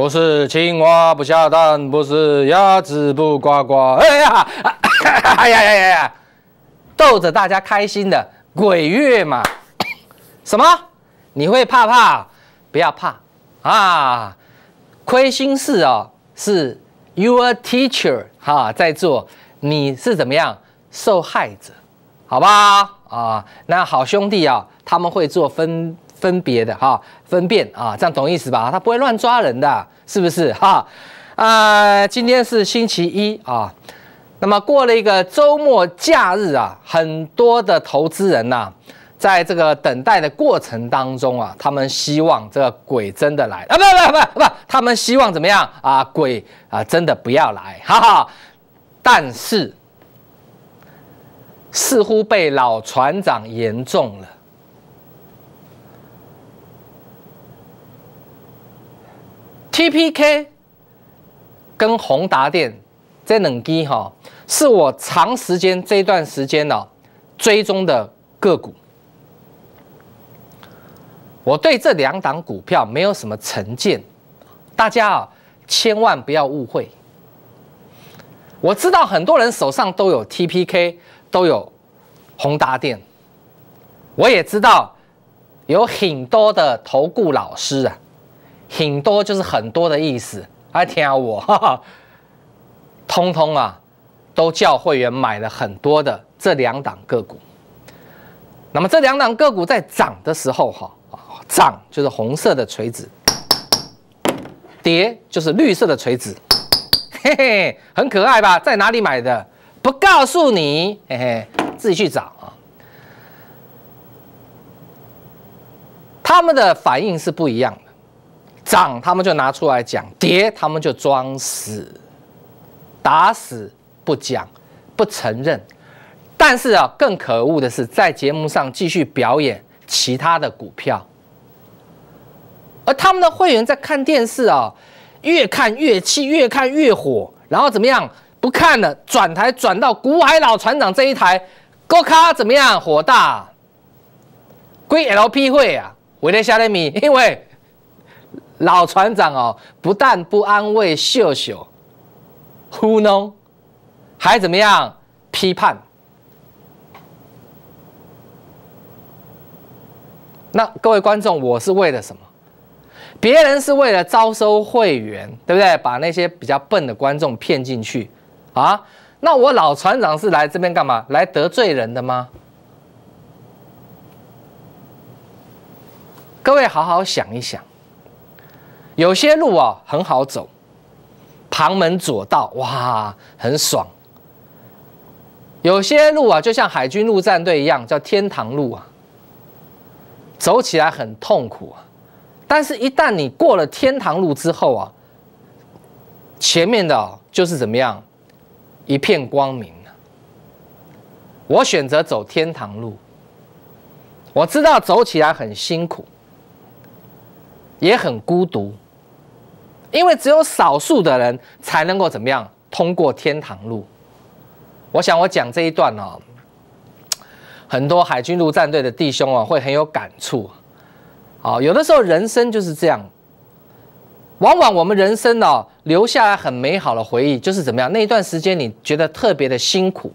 不是青蛙不下蛋，不是鸭子不呱呱。哎呀，哎呀呀呀呀！逗着大家开心的鬼月嘛。什么？你会怕怕？不要怕啊！亏心事哦，是 your teacher 哈在做，你是怎么样受害者？好吧？啊，那好兄弟啊，他们会做分。分别的哈，分辨啊，这样懂意思吧？他不会乱抓人的，是不是哈？呃，今天是星期一啊，那么过了一个周末假日啊，很多的投资人呐，在这个等待的过程当中啊，他们希望这个鬼真的来啊，不不不不，他们希望怎么样啊？鬼啊，真的不要来，哈哈。但是似乎被老船长言中了。TPK 跟宏达电这两机哈，是我长时间这一段时间呢追踪的个股。我对这两档股票没有什么成见，大家啊千万不要误会。我知道很多人手上都有 TPK，都有宏达电，我也知道有很多的投顾老师啊。很多就是很多的意思，还听我，哈哈，通通啊，都叫会员买了很多的这两档个股。那么这两档个股在涨的时候，哈，涨就是红色的锤子，跌就是绿色的锤子，嘿嘿，很可爱吧？在哪里买的？不告诉你，嘿嘿，自己去找啊。他们的反应是不一样的。涨他们就拿出来讲，跌他们就装死，打死不讲，不承认。但是啊，更可恶的是，在节目上继续表演其他的股票，而他们的会员在看电视啊，越看越气，越看越火，然后怎么样？不看了，转台转到古海老船长这一台，go 卡怎么样？火大！归 LP 会啊，为了虾米？因为。老船长哦，不但不安慰秀秀，糊弄，还怎么样？批判。那各位观众，我是为了什么？别人是为了招收会员，对不对？把那些比较笨的观众骗进去啊？那我老船长是来这边干嘛？来得罪人的吗？各位好好想一想。有些路啊很好走，旁门左道哇很爽。有些路啊就像海军陆战队一样，叫天堂路啊，走起来很痛苦啊。但是，一旦你过了天堂路之后啊，前面的就是怎么样，一片光明我选择走天堂路，我知道走起来很辛苦，也很孤独。因为只有少数的人才能够怎么样通过天堂路。我想我讲这一段哦，很多海军陆战队的弟兄啊会很有感触。好，有的时候人生就是这样，往往我们人生呢留下来很美好的回忆，就是怎么样那一段时间你觉得特别的辛苦。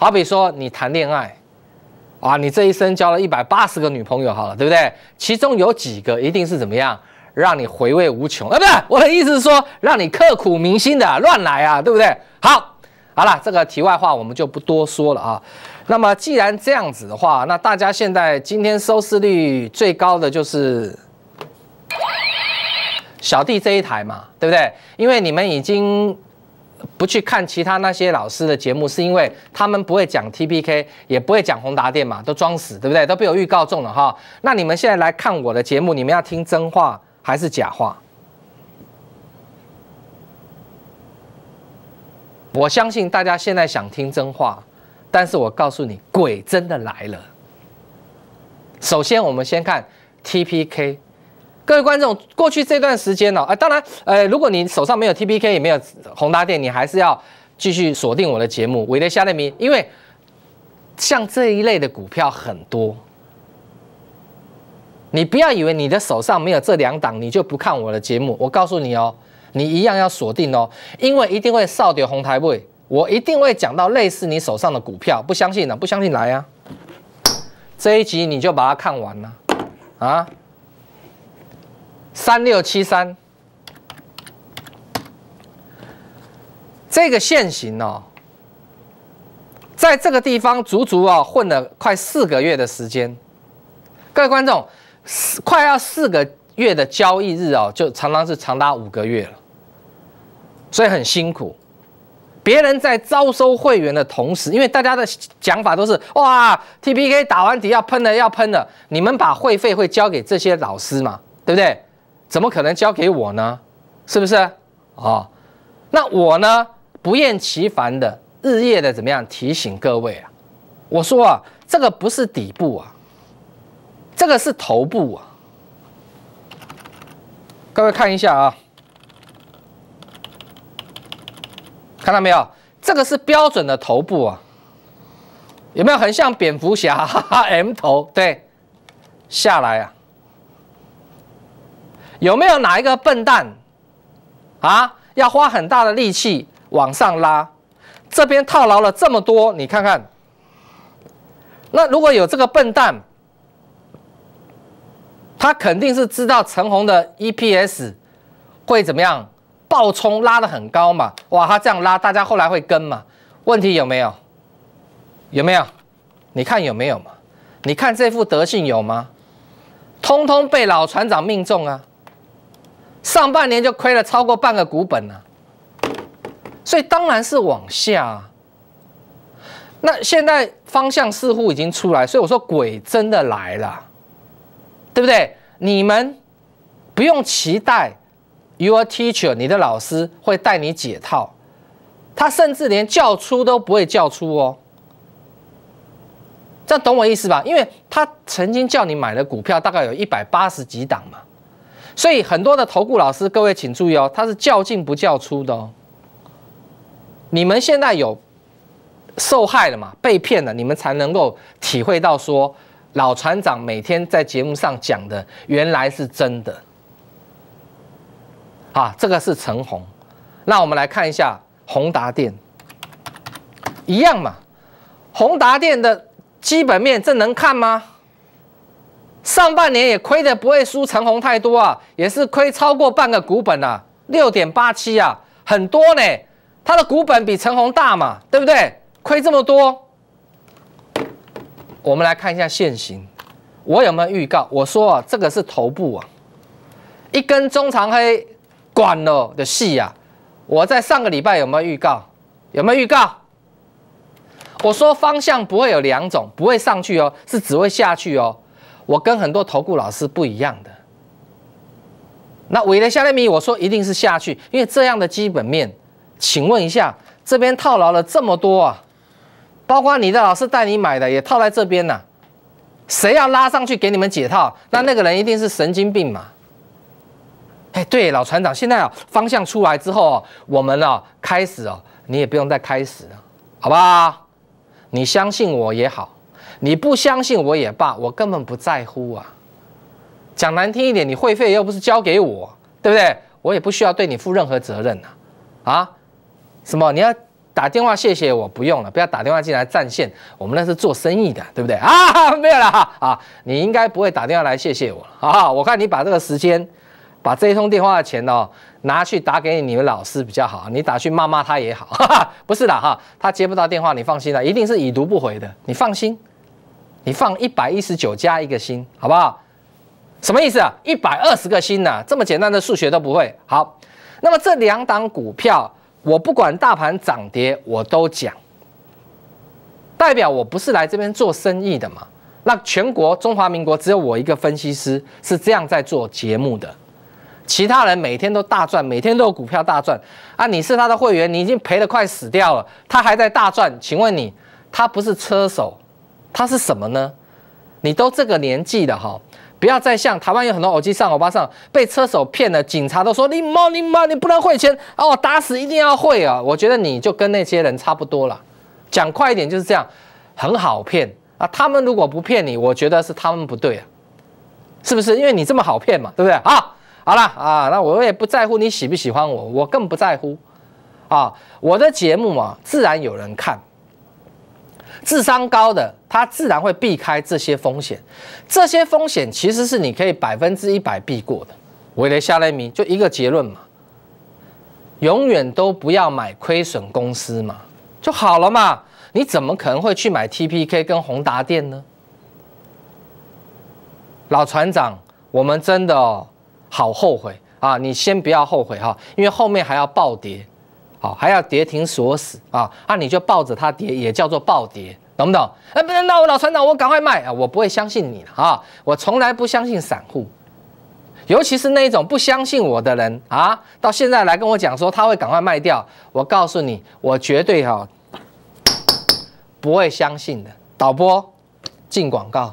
好比说你谈恋爱啊，你这一生交了一百八十个女朋友好了，对不对？其中有几个一定是怎么样？让你回味无穷啊！不是我的意思是说，让你刻苦铭心的乱来啊，对不对？好，好了，这个题外话我们就不多说了啊。那么既然这样子的话，那大家现在今天收视率最高的就是小弟这一台嘛，对不对？因为你们已经不去看其他那些老师的节目，是因为他们不会讲 T P K，也不会讲宏达电嘛，都装死，对不对？都被我预告中了哈。那你们现在来看我的节目，你们要听真话。还是假话，我相信大家现在想听真话，但是我告诉你，鬼真的来了。首先，我们先看 TPK，各位观众，过去这段时间呢，啊，当然，呃，如果你手上没有 TPK 也没有宏达电，你还是要继续锁定我的节目，我的下联名，因为像这一类的股票很多。你不要以为你的手上没有这两档，你就不看我的节目。我告诉你哦，你一样要锁定哦，因为一定会少掉红台位，我一定会讲到类似你手上的股票。不相信呢？不相信来啊！这一集你就把它看完了啊。三六七三，这个线型哦，在这个地方足足啊混了快四个月的时间，各位观众。四快要四个月的交易日哦，就常常是长达五个月了，所以很辛苦。别人在招收会员的同时，因为大家的讲法都是哇，TPK 打完底要喷的要喷的，你们把会费会交给这些老师嘛，对不对？怎么可能交给我呢？是不是啊？那我呢，不厌其烦的日夜的怎么样提醒各位啊？我说啊，这个不是底部啊。这个是头部啊，各位看一下啊，看到没有？这个是标准的头部啊，有没有很像蝙蝠侠？哈 哈，M 头对，下来啊，有没有哪一个笨蛋啊，要花很大的力气往上拉？这边套牢了这么多，你看看，那如果有这个笨蛋。他肯定是知道陈红的 EPS 会怎么样，爆冲拉的很高嘛？哇，他这样拉，大家后来会跟嘛？问题有没有？有没有？你看有没有嘛？你看这副德性有吗？通通被老船长命中啊！上半年就亏了超过半个股本了，所以当然是往下。那现在方向似乎已经出来，所以我说鬼真的来了。对不对？你们不用期待 your teacher 你的老师会带你解套，他甚至连叫出都不会叫出哦。这样懂我意思吧？因为他曾经叫你买的股票大概有一百八十几档嘛，所以很多的投顾老师，各位请注意哦，他是叫进不叫出的哦。你们现在有受害了嘛？被骗了，你们才能够体会到说。老船长每天在节目上讲的，原来是真的。啊，这个是陈红。那我们来看一下宏达电，一样嘛。宏达电的基本面，这能看吗？上半年也亏的不会输陈红太多啊，也是亏超过半个股本啊，六点八七啊，很多呢。它的股本比陈红大嘛，对不对？亏这么多。我们来看一下现形，我有没有预告？我说啊，这个是头部啊，一根中长黑管了的细啊。我在上个礼拜有没有预告？有没有预告？我说方向不会有两种，不会上去哦，是只会下去哦。我跟很多投顾老师不一样的。那尾的下面米，我说一定是下去，因为这样的基本面。请问一下，这边套牢了这么多啊？包括你的老师带你买的也套在这边呢，谁要拉上去给你们解套，那那个人一定是神经病嘛。哎，对，老船长，现在啊方向出来之后我们啊开始哦，你也不用再开始了，好不好？你相信我也好，你不相信我也罢，我根本不在乎啊。讲难听一点，你会费又不是交给我，对不对？我也不需要对你负任何责任啊。啊，什么你要？打电话谢谢我不用了，不要打电话进来占线，我们那是做生意的，对不对 啊？没有了哈啊，你应该不会打电话来谢谢我了啊！我看你把这个时间，把这一通电话的钱哦，拿去打给你们老师比较好，你打去骂骂他也好，不是的哈，他接不到电话，你放心了，一定是已读不回的，你放心，你放一百一十九加一个星好不好？什么意思啊？一百二十个星呢？这么简单的数学都不会？好，那么这两档股票。我不管大盘涨跌，我都讲，代表我不是来这边做生意的嘛。那全国中华民国只有我一个分析师是这样在做节目的，其他人每天都大赚，每天都有股票大赚啊！你是他的会员，你已经赔得快死掉了，他还在大赚，请问你他不是车手，他是什么呢？你都这个年纪了哈。不要再像台湾有很多耳机上、网吧上被车手骗了，警察都说你妈你妈你不能汇钱哦，打死一定要汇啊！我觉得你就跟那些人差不多了，讲快一点就是这样，很好骗啊！他们如果不骗你，我觉得是他们不对啊，是不是？因为你这么好骗嘛，对不对啊？好了啊，那我也不在乎你喜不喜欢我，我更不在乎啊！我的节目嘛，自然有人看。智商高的他自然会避开这些风险，这些风险其实是你可以百分之一百避过的。韦雷夏雷米就一个结论嘛，永远都不要买亏损公司嘛，就好了嘛。你怎么可能会去买 TPK 跟宏达电呢？老船长，我们真的好后悔啊！你先不要后悔哈，因为后面还要暴跌。好，还要跌停锁死啊！啊，你就抱着它跌，也叫做暴跌，懂不懂？哎，不能，那我老船长，我赶快卖啊！我不会相信你啊！我从来不相信散户，尤其是那一种不相信我的人啊！到现在来跟我讲说他会赶快卖掉，我告诉你，我绝对哈不会相信的。导播，进广告。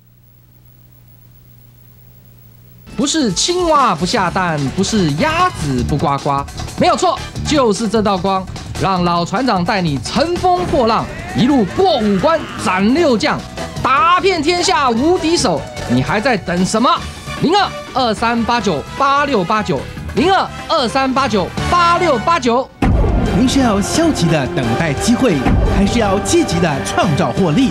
不是青蛙不下蛋，不是鸭子不呱呱，没有错，就是这道光，让老船长带你乘风破浪，一路过五关斩六将，打遍天下无敌手。你还在等什么？零二二三八九八六八九，零二二三八九八六八九。您是要消极的等待机会，还是要积极的创造获利？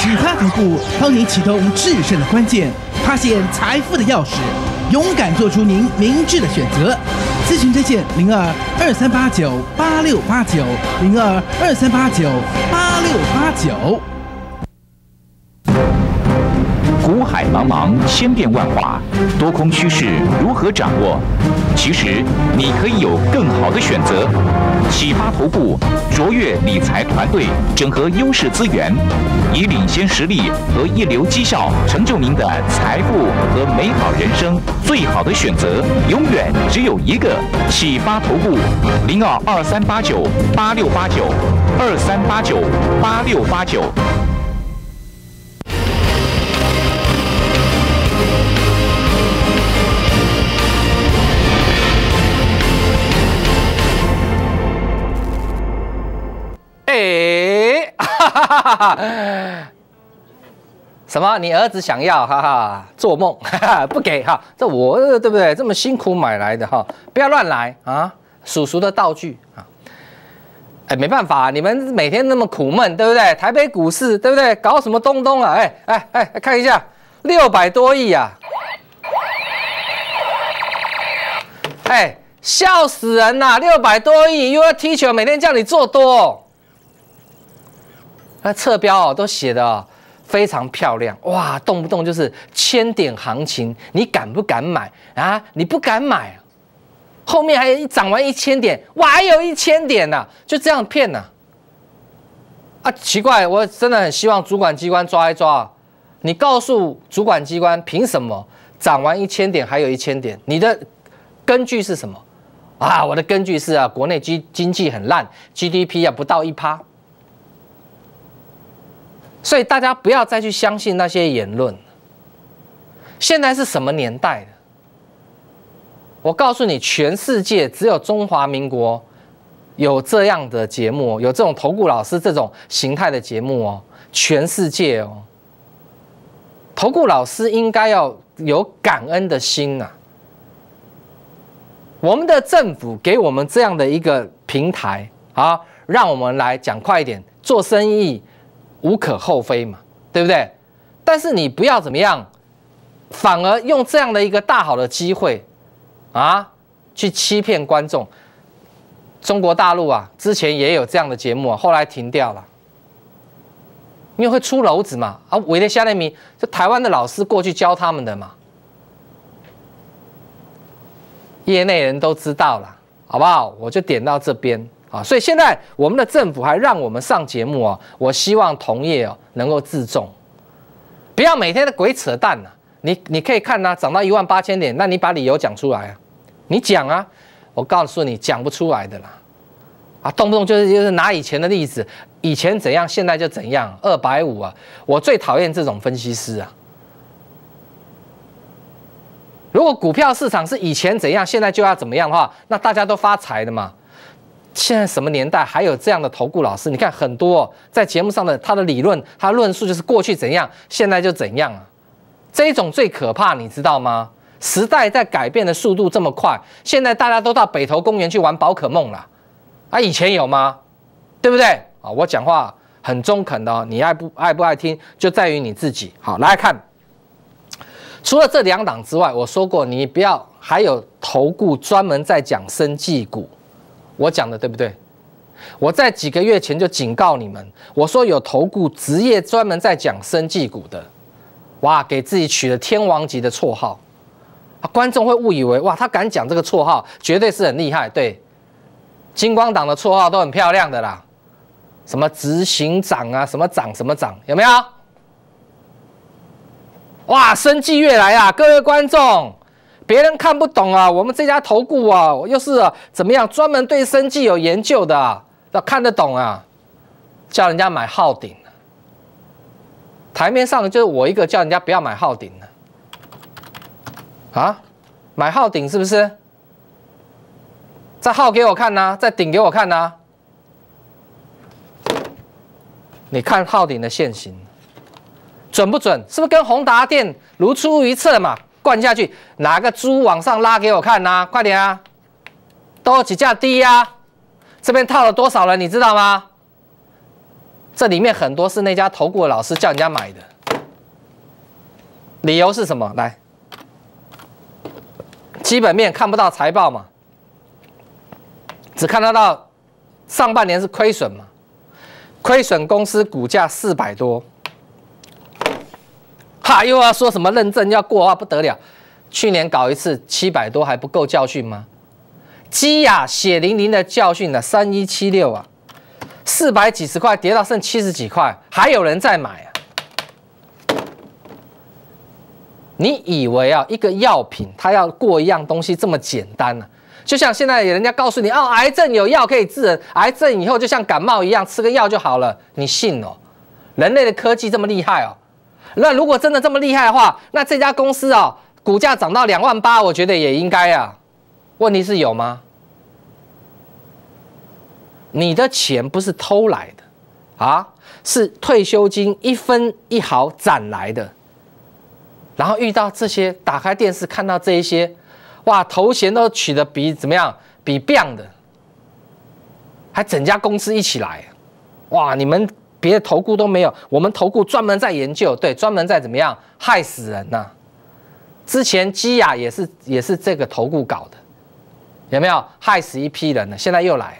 其他客户帮您启动制胜的关键，发现财富的钥匙，勇敢做出您明智的选择。咨询热线零二二三八九八六八九零二二三八九八六八九。股海茫茫，千变万化，多空趋势如何掌握？其实你可以有更好的选择，启发头部卓越理财团队整合优势资源，以领先实力和一流绩效成就您的财富和美好人生。最好的选择永远只有一个，启发头部零二二三八九八六八九二三八九八六八九。哎，哈哈哈哈！什么？你儿子想要？哈哈，做梦！哈哈，不给哈。这我，对不对？这么辛苦买来的哈，不要乱来啊！叔叔的道具啊！哎，没办法，你们每天那么苦闷，对不对？台北股市，对不对？搞什么东东啊？哎哎哎，看一下，六百多亿啊！哎，笑死人呐！六百多亿，又要踢球，每天叫你做多。那侧标哦，都写的非常漂亮哇，动不动就是千点行情，你敢不敢买啊？你不敢买，后面还涨完一千点，哇，还有一千点呢，就这样骗呢？啊，奇怪，我真的很希望主管机关抓一抓。你告诉主管机关，凭什么涨完一千点还有一千点？你的根据是什么啊？我的根据是啊，国内经经济很烂，GDP 啊不到一趴。所以大家不要再去相信那些言论。现在是什么年代我告诉你，全世界只有中华民国有这样的节目，有这种投顾老师这种形态的节目哦。全世界哦，投顾老师应该要有感恩的心啊！我们的政府给我们这样的一个平台啊，让我们来讲快一点做生意。无可厚非嘛，对不对？但是你不要怎么样，反而用这样的一个大好的机会啊，去欺骗观众。中国大陆啊，之前也有这样的节目啊，后来停掉了，因为会出篓子嘛。啊，为夏下米是台湾的老师过去教他们的嘛，业内人都知道了，好不好？我就点到这边。啊，所以现在我们的政府还让我们上节目啊！我希望同业哦能够自重，不要每天的鬼扯淡啊。你你可以看呐，涨到一万八千点，那你把理由讲出来，啊，你讲啊！我告诉你，讲不出来的啦！啊，动不动就是就是拿以前的例子，以前怎样，现在就怎样。二百五啊！我最讨厌这种分析师啊！如果股票市场是以前怎样，现在就要怎么样的话，那大家都发财的嘛。现在什么年代还有这样的投顾老师？你看很多在节目上的他的理论，他论述就是过去怎样，现在就怎样啊，这种最可怕，你知道吗？时代在改变的速度这么快，现在大家都到北投公园去玩宝可梦了啊，以前有吗？对不对啊？我讲话很中肯的哦，你爱不爱不爱听，就在于你自己。好，来看，除了这两档之外，我说过你不要，还有投顾专门在讲生技股。我讲的对不对？我在几个月前就警告你们，我说有投顾职业专门在讲生技股的，哇，给自己取了天王级的绰号，啊，观众会误以为哇，他敢讲这个绰号，绝对是很厉害。对，金光党的绰号都很漂亮的啦，什么执行长啊，什么长什么长，有没有？哇，生绩越来啊，各位观众。别人看不懂啊，我们这家投顾啊，又是怎么样专门对生计有研究的，要看得懂啊，叫人家买号鼎。台面上的就是我一个叫人家不要买号鼎的啊，买号鼎是不是？再号给我看呐，再顶给我看呐。你看号鼎的线形准不准？是不是跟宏达电如出一辙嘛？灌下去，拿个猪往上拉给我看呐！快点啊，都起价低呀！这边套了多少人，你知道吗？这里面很多是那家投顾的老师叫人家买的，理由是什么？来，基本面看不到财报嘛，只看得到上半年是亏损嘛，亏损公司股价四百多。啊，又要说什么认证要过啊，不得了！去年搞一次七百多还不够教训吗？鸡啊，血淋淋的教训呢！三一七六啊，四百几十块跌到剩七十几块，还有人在买啊！你以为啊，一个药品它要过一样东西这么简单呢？就像现在人家告诉你哦，癌症有药可以治，癌症以后就像感冒一样，吃个药就好了，你信哦？人类的科技这么厉害哦？那如果真的这么厉害的话，那这家公司啊，股价涨到两万八，我觉得也应该啊。问题是有吗？你的钱不是偷来的啊，是退休金一分一毫攒来的。然后遇到这些，打开电视看到这一些，哇，头衔都取得比怎么样比 b e n d 的，还整家公司一起来，哇，你们。别的投顾都没有，我们投顾专门在研究，对，专门在怎么样害死人呐？之前基雅也是，也是这个投顾搞的，有没有害死一批人呢？现在又来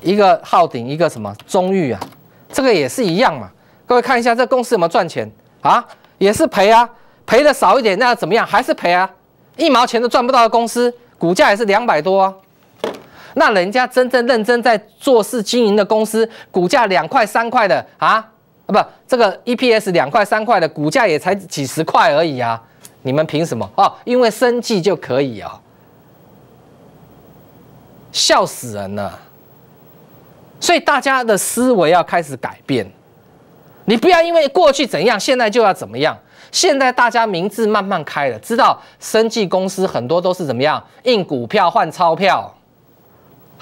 一个昊鼎，一个什么中域啊，这个也是一样嘛。各位看一下，这公司有没有赚钱啊？也是赔啊，赔的少一点，那怎么样？还是赔啊，一毛钱都赚不到的公司，股价也是两百多啊。那人家真正认真在做事经营的公司，股价两块三块的啊啊不，这个 EPS 两块三块的，股价也才几十块而已啊！你们凭什么哦？因为生计就可以啊？笑死人了！所以大家的思维要开始改变，你不要因为过去怎样，现在就要怎么样。现在大家明智慢慢开了，知道生计公司很多都是怎么样，印股票换钞票。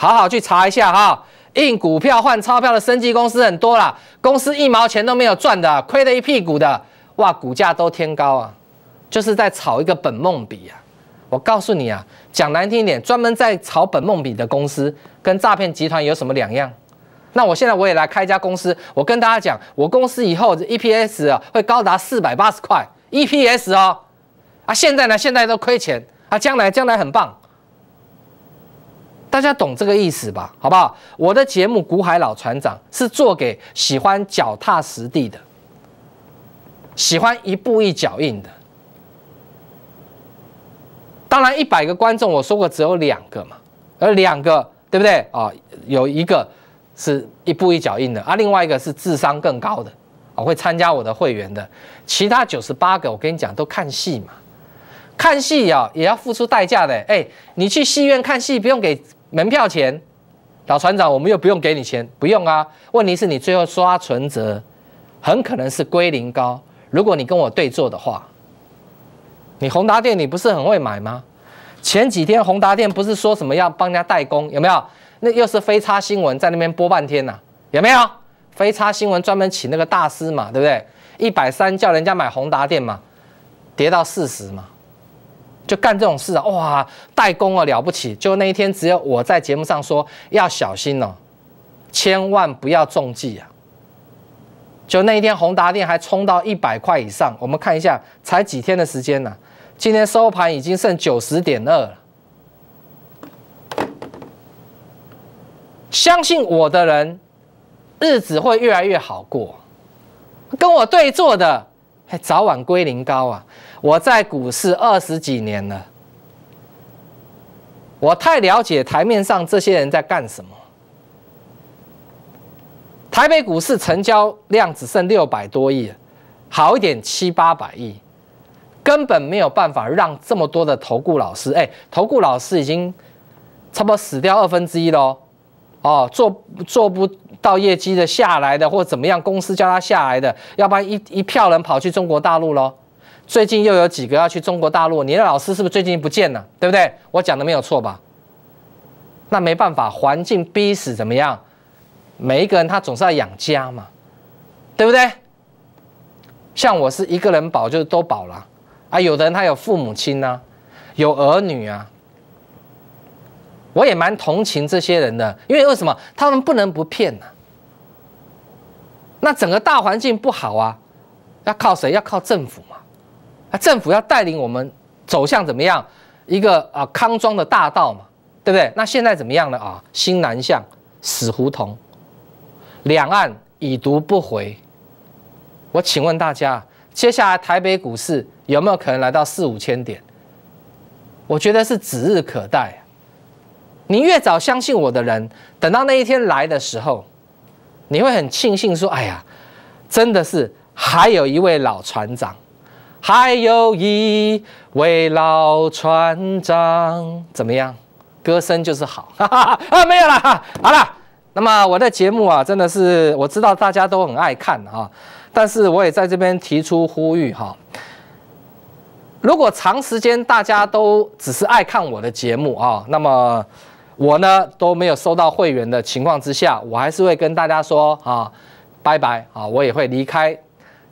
好好去查一下哈，印股票换钞票的升级公司很多啦，公司一毛钱都没有赚的，亏的一屁股的，哇，股价都天高啊，就是在炒一个本梦比啊。我告诉你啊，讲难听一点，专门在炒本梦比的公司，跟诈骗集团有什么两样？那我现在我也来开一家公司，我跟大家讲，我公司以后的 EPS 啊会高达四百八十块，EPS 哦，啊现在呢现在都亏钱啊，将来将来很棒。大家懂这个意思吧？好不好？我的节目《古海老船长》是做给喜欢脚踏实地的、喜欢一步一脚印的。当然，一百个观众，我说过只有两个嘛，而两个对不对啊？有一个是一步一脚印的，而另外一个是智商更高的，我、会参加我的会员的。其他九十八个，我跟你讲，都看戏嘛，看戏呀，也要付出代价的。哎，你去戏院看戏，不用给。门票钱，老船长，我们又不用给你钱，不用啊。问题是你最后刷存折，很可能是归零高。如果你跟我对坐的话，你宏达店你不是很会买吗？前几天宏达店不是说什么要帮人家代工，有没有？那又是飞差新闻在那边播半天呐，有没有？飞差新闻专门请那个大师嘛，对不对？一百三叫人家买宏达店嘛，跌到四十嘛。就干这种事啊！哇，代工啊，了不起！就那一天，只有我在节目上说要小心哦，千万不要中计啊！就那一天，宏达电还冲到一百块以上，我们看一下，才几天的时间呢？今天收盘已经剩九十点二了。相信我的人，日子会越来越好过。跟我对坐的。早晚归零高啊！我在股市二十几年了，我太了解台面上这些人在干什么。台北股市成交量只剩六百多亿，好一点七八百亿，根本没有办法让这么多的投顾老师，哎，投顾老师已经差不多死掉二分之一喽。哦，做做不到业绩的下来的，或怎么样，公司叫他下来的，要不然一一票人跑去中国大陆喽。最近又有几个要去中国大陆，你的老师是不是最近不见了？对不对？我讲的没有错吧？那没办法，环境逼死怎么样？每一个人他总是要养家嘛，对不对？像我是一个人保，就都保了啊。有的人他有父母亲呢，有儿女啊。我也蛮同情这些人的，因为为什么他们不能不骗呢？那整个大环境不好啊，要靠谁？要靠政府嘛？啊，政府要带领我们走向怎么样一个啊康庄的大道嘛，对不对？那现在怎么样呢？啊，新南向死胡同，两岸已读不回。我请问大家，接下来台北股市有没有可能来到四五千点？我觉得是指日可待。你越早相信我的人，等到那一天来的时候，你会很庆幸说：“哎呀，真的是还有一位老船长，还有一位老船长，怎么样？歌声就是好 啊！”没有了哈，好了。那么我的节目啊，真的是我知道大家都很爱看啊，但是我也在这边提出呼吁哈。如果长时间大家都只是爱看我的节目啊，那么。我呢都没有收到会员的情况之下，我还是会跟大家说啊，拜拜啊，我也会离开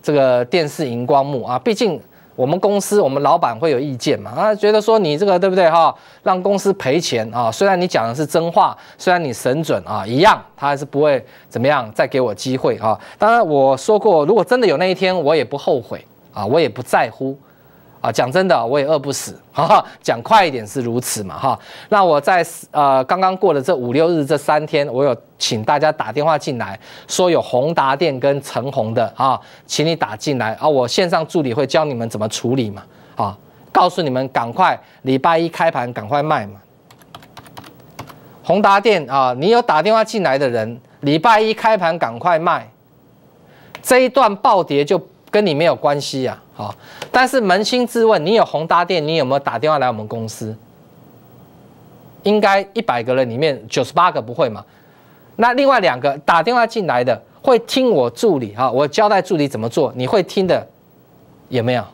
这个电视荧光幕啊。毕竟我们公司，我们老板会有意见嘛啊，觉得说你这个对不对哈，让公司赔钱啊。虽然你讲的是真话，虽然你神准啊，一样他还是不会怎么样再给我机会啊。当然我说过，如果真的有那一天，我也不后悔啊，我也不在乎。讲真的，我也饿不死。哈哈，讲快一点是如此嘛，哈。那我在呃刚刚过了这五六日这三天，我有请大家打电话进来，说有宏达店跟陈红的啊，请你打进来啊，我线上助理会教你们怎么处理嘛。啊，告诉你们赶快，礼拜一开盘赶快卖嘛。宏达店啊，你有打电话进来的人，礼拜一开盘赶快卖，这一段暴跌就。跟你没有关系呀，好，但是扪心自问，你有宏达店，你有没有打电话来我们公司？应该一百个人里面九十八个不会嘛？那另外两个打电话进来的，会听我助理啊，我交代助理怎么做，你会听的有没有？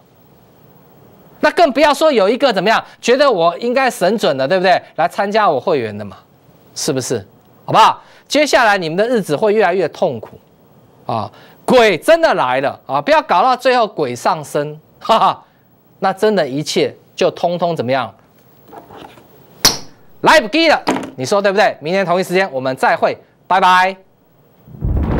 那更不要说有一个怎么样，觉得我应该神准的，对不对？来参加我会员的嘛，是不是？好不好？接下来你们的日子会越来越痛苦啊！鬼真的来了啊！不要搞到最后鬼上身，哈哈，那真的一切就通通怎么样，来不及了。你说对不对？明天同一时间我们再会，拜拜。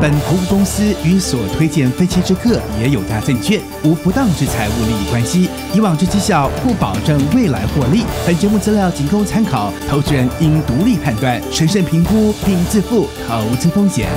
本投资公司与所推荐分期之客也有大证券无不当之财务利益关系，以往之绩效不保证未来获利。本节目资料仅供参考，投资人应独立判断、审慎评估并自负投资风险。